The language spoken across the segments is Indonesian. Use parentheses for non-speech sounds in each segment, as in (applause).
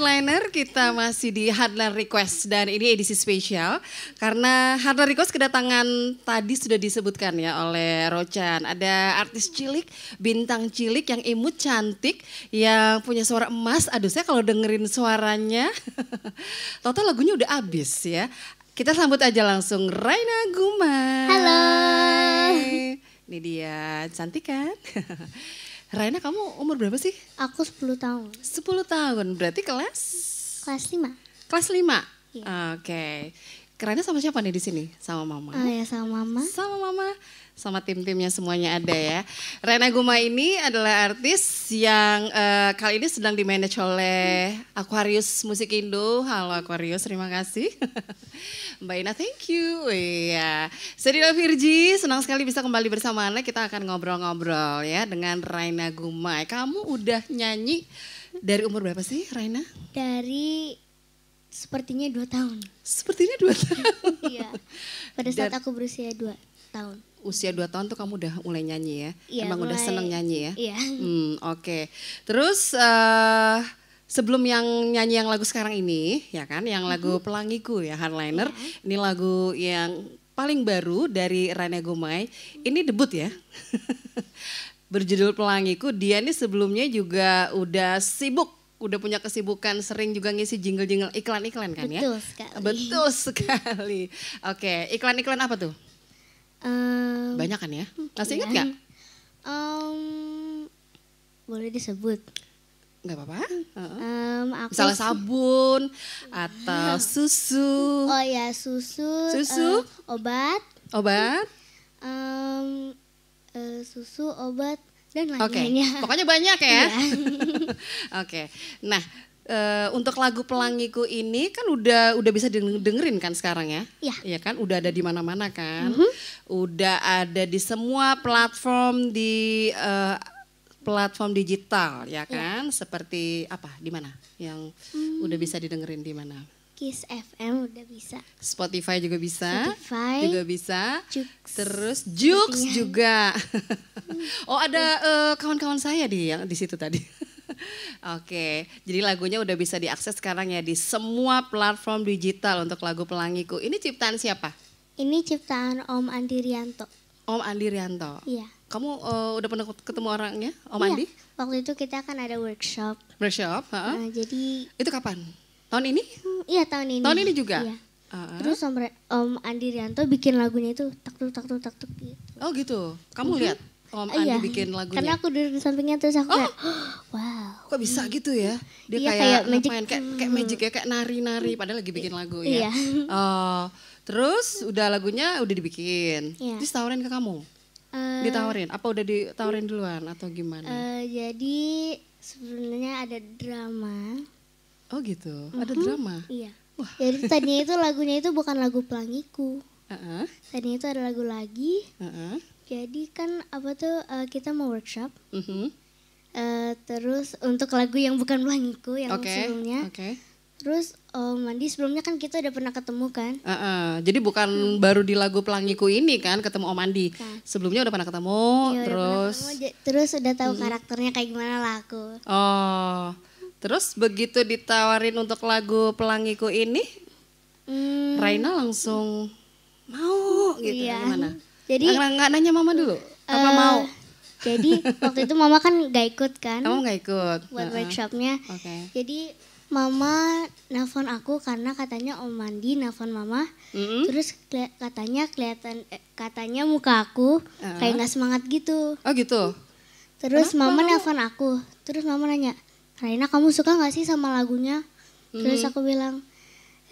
Hardliner, kita masih di Hardline Request dan ini edisi spesial karena Hardline Request kedatangan tadi sudah disebutkan ya oleh Rochan Ada artis cilik, bintang cilik yang imut cantik, yang punya suara emas. Aduh saya kalau dengerin suaranya, total (laughs) lagunya udah abis ya. Kita sambut aja langsung Raina Guma. Halo. Ini dia, cantik kan? (laughs) Raina kamu umur berapa sih? Aku 10 tahun. 10 tahun, berarti kelas? Kelas 5. Kelas 5? Iya. Oke. Okay kerennya sama siapa nih di sini? Sama mama. Oh ya sama mama. Sama mama. Sama tim-timnya semuanya ada ya. Rena Guma ini adalah artis yang uh, kali ini sedang dimanage oleh Aquarius Musik Indo. Halo Aquarius, terima kasih. (laughs) Mbak Ina, thank you. Oh iya. Sedila Virji, senang sekali bisa kembali bersama Anda. Kita akan ngobrol-ngobrol ya dengan Raina Guma. Kamu udah nyanyi dari umur berapa sih Raina? Dari Sepertinya dua tahun. Sepertinya dua (laughs) tahun. Iya. Pada saat Dan, aku berusia dua tahun. Usia dua tahun tuh kamu udah mulai nyanyi ya? Iya. Emang mulai, udah seneng nyanyi ya? Iya. Hmm, Oke. Okay. Terus uh, sebelum yang nyanyi yang lagu sekarang ini, ya kan? Yang lagu mm -hmm. Pelangiku ya, Hardliner. Yeah. Ini lagu yang paling baru dari Rania Gumai. Ini debut ya. (laughs) Berjudul Pelangiku. Dia ini sebelumnya juga udah sibuk udah punya kesibukan sering juga ngisi jingle-jingle iklan-iklan kan ya? Betul sekali. Betul sekali. Oke, okay. iklan-iklan apa tuh? Um, Banyak kan ya? Hmm, Masih ingat nggak? Iya. Um, boleh disebut. Gak apa-apa. Uh um, aku Misalnya sabun atau iya. susu. Oh ya susu. Susu. Uh, obat. Obat. Um, uh, susu, obat, dan lainnya. Okay. Pokoknya banyak ya. Iya. (laughs) Oke. okay. Nah, e, untuk lagu Pelangiku ini kan udah udah bisa dengerin kan sekarang ya? Iya. Iya kan, udah ada di mana-mana kan? Mm -hmm. Udah ada di semua platform di e, platform digital ya iya. kan? Ya. Seperti apa? Di mana? Yang hmm. udah bisa didengerin di mana? Kiss FM udah bisa. Spotify juga bisa. Spotify juga bisa. Jukes. Terus Jux juga. (laughs) oh ada kawan eh, kawan-kawan saya di yang di situ tadi. (laughs) Oke, jadi lagunya udah bisa diakses sekarang ya di semua platform digital untuk lagu Pelangiku. Ini ciptaan siapa? Ini ciptaan Om Andi Rianto. Om Andi Rianto. Iya. Kamu uh, udah pernah ketemu orangnya, Om iya. Andi? Waktu itu kita kan ada workshop. Workshop. Ha -ha. Nah, jadi. Itu kapan? Tahun ini? iya tahun ini. Tahun ini juga? Iya. Uh-huh. Terus Om, Om Andi Rianto bikin lagunya itu tak tuk tak tuk tak tuk gitu. Oh gitu. Kamu lihat Om Andi iya. bikin lagunya? Karena aku duduk di sampingnya terus aku oh. kayak (gasps) wow. Kok bisa gitu ya? Dia iya, kayak, kayak magic. kayak, kayak hmm. magic ya, kayak nari-nari padahal lagi bikin lagu ya. Iya. Uh, (laughs) terus udah lagunya udah dibikin. Iya. Terus tawarin ke kamu? Uh, ditawarin? Apa udah ditawarin duluan atau gimana? Uh, jadi sebenarnya ada drama. Oh gitu, mm -hmm. ada drama? Iya. Wah. Jadi tadinya itu lagunya itu bukan lagu pelangiku. Uh-uh. Tadinya itu ada lagu lagi. Uh-uh. Jadi kan apa tuh uh, kita mau workshop. Uh-huh. Uh, terus untuk lagu yang bukan pelangiku yang okay. sebelumnya. Okay. Terus Om oh, Mandi sebelumnya kan kita udah pernah ketemu kan? Uh, uh, jadi bukan hmm. baru di lagu Pelangiku ini kan ketemu Om Mandi. Nah. Sebelumnya udah pernah ketemu, iya, terus udah pernah ketemu, terus udah tahu hmm. karakternya kayak gimana lah aku. Oh. Terus begitu ditawarin untuk lagu Pelangiku ini, hmm. Raina langsung mau gitu iya. gimana? Jadi nggak nanya mama dulu, uh, apa eh, mau? Jadi waktu itu mama kan nggak ikut kan? Kamu nggak ikut? Buat uh -uh. workshopnya. Okay. Jadi mama nelfon aku karena katanya Om Mandi nelfon mama. Mm -hmm. Terus katanya kelihatan eh, katanya muka aku uh -huh. kayak nggak semangat gitu. Oh gitu. Terus Kenapa? mama nelfon aku. Terus mama nanya, Karina kamu suka gak sih sama lagunya? Hmm. Terus aku bilang,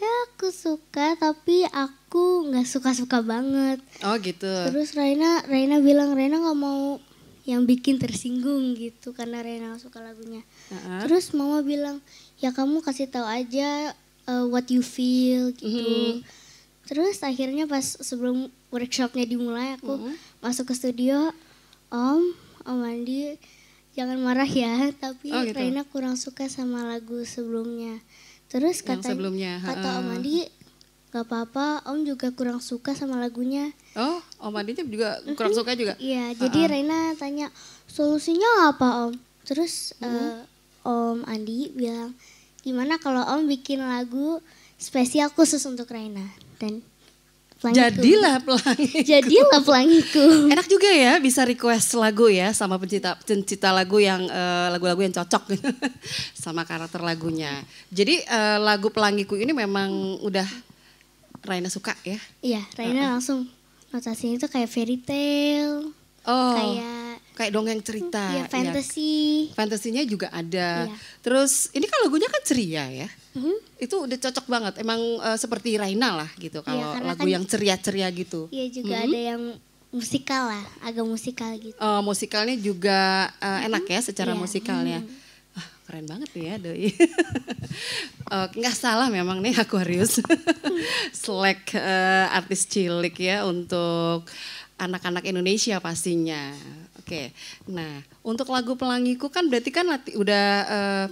ya aku suka tapi aku nggak suka-suka banget. Oh gitu. Terus Raina, Raina bilang Raina nggak mau yang bikin tersinggung gitu karena Rena suka lagunya. Uh-huh. Terus mama bilang, "Ya kamu kasih tahu aja uh, what you feel" gitu. Hmm. Terus akhirnya pas sebelum workshopnya dimulai aku mm-hmm. masuk ke studio, Om, Om Andi jangan marah ya tapi oh, gitu. Raina kurang suka sama lagu sebelumnya terus kata sebelumnya. kata Om Andi nggak apa-apa, Om juga kurang suka sama lagunya. Oh, Om Andi juga kurang suka juga? Iya, jadi Raina tanya, solusinya apa Om? Terus hmm. uh, Om Andi bilang, gimana kalau Om bikin lagu spesial khusus untuk Raina? Dan pelangiku. Jadilah pelangi. Jadilah (laughs) pelangiku. Enak juga ya bisa request lagu ya sama pencipta pencipta lagu yang eh, lagu-lagu uh, yang cocok (laughs) sama karakter lagunya. Jadi uh, lagu pelangiku ini memang udah Raina suka ya? Iya, Raina uh -uh. langsung notasinya itu kayak fairy tale. Oh. Kayak kayak dongeng cerita. Iya, ya kan? fantasy. Ya, fantasinya juga ada. Iya. Terus ini kan lagunya kan ceria ya. Mm-hmm. Itu udah cocok banget. Emang uh, seperti Raina lah gitu iya, kalau lagu kan, yang ceria-ceria gitu. Iya, juga mm-hmm. ada yang musikal lah, agak musikal gitu. Uh, musikalnya juga uh, mm-hmm. enak ya secara yeah. musikalnya. Mm-hmm. Ah, keren banget ya doi. (laughs) nggak salah memang nih Aquarius. Selek (laughs) uh, artis cilik ya untuk anak-anak Indonesia pastinya. Oke. Nah, untuk lagu Pelangiku kan berarti kan lati, udah uh,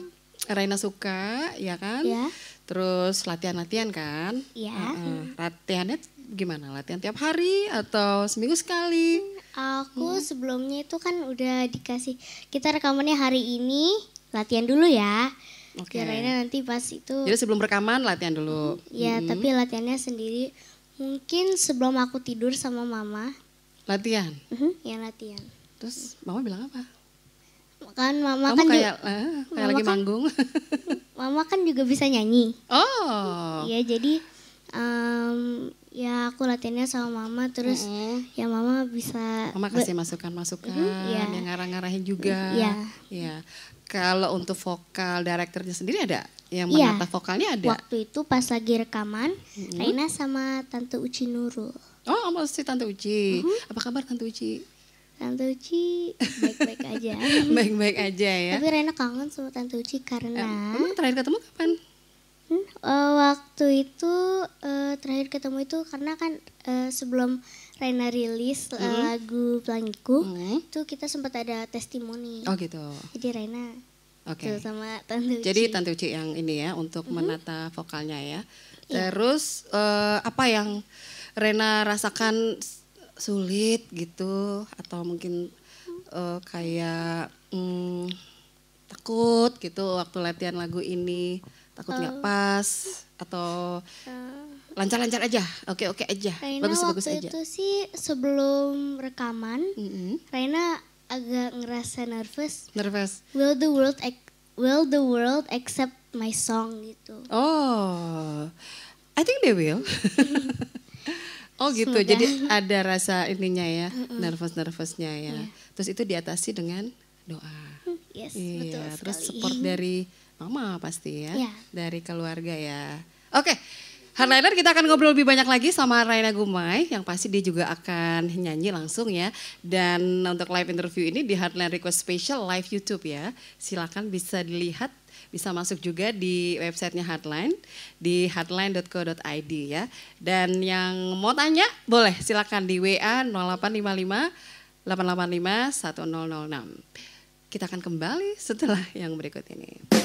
Raina suka, ya kan? Iya. Terus latihan-latihan kan? Iya. Uh -uh. Latihannya gimana? Latihan tiap hari atau seminggu sekali? Aku hmm. sebelumnya itu kan udah dikasih kita rekamannya hari ini, latihan dulu ya. Oke. Okay. Raina nanti pas itu. Jadi sebelum rekaman latihan dulu. Iya, hmm. tapi latihannya sendiri. Mungkin sebelum aku tidur sama mama. Latihan? Uh mm-hmm, -huh, ya latihan. Terus mama bilang apa? Kan mama Kamu kan kayak, juga, eh, kayak mama lagi kan, manggung. (laughs) mama kan juga bisa nyanyi. Oh. Iya jadi um, ya aku latihannya sama mama terus mm -hmm. ya mama bisa mama kasih masukan-masukan mm -hmm, yeah. yang ngarang-ngarahin juga Iya. yeah. yeah. kalau untuk vokal direkturnya sendiri ada yang iya. menata yeah. vokalnya ada waktu itu pas lagi rekaman mm -hmm. Raina sama tante Uci Nurul oh sama si tante Uci mm -hmm. apa kabar tante Uci Tante Uci baik-baik aja. (laughs) baik-baik aja ya. Tapi Rena kangen sama Tante Uci karena. eh, emang terakhir ketemu kapan? uh, waktu itu uh, terakhir ketemu itu karena kan uh, sebelum Rena rilis mm. -hmm. lagu Pelangiku, mm. itu kita sempat ada testimoni. Oh gitu. Jadi Rena Oke. Okay. itu sama Tante Uci. Jadi Tante Uci yang ini ya untuk -hmm. menata vokalnya ya. Iya. Terus yeah. uh, apa yang Rena rasakan sulit gitu atau mungkin uh, kayak mm, takut gitu waktu latihan lagu ini takut nggak uh, pas atau ah. lancar-lancar uh, aja oke oke aja bagus-bagus aja itu sih sebelum rekaman mm -hmm. Raina agak ngerasa nervous nervous will the world will the world accept my song gitu oh I think they will (laughs) Oh gitu, Sudah. jadi ada rasa ininya ya, nervous-nervousnya ya. Yeah. Terus itu diatasi dengan doa. Yes, iya, betul Terus support dari mama pasti ya, yeah. dari keluarga ya. Oke, okay. Hardliner kita akan ngobrol lebih banyak lagi sama Raina Gumai yang pasti dia juga akan nyanyi langsung ya. Dan untuk live interview ini di Hardline Request Special live YouTube ya. Silakan bisa dilihat, bisa masuk juga di websitenya Hardline di hardline.co.id ya. Dan yang mau tanya boleh silakan di WA 0855 885 1006. Kita akan kembali setelah yang berikut ini.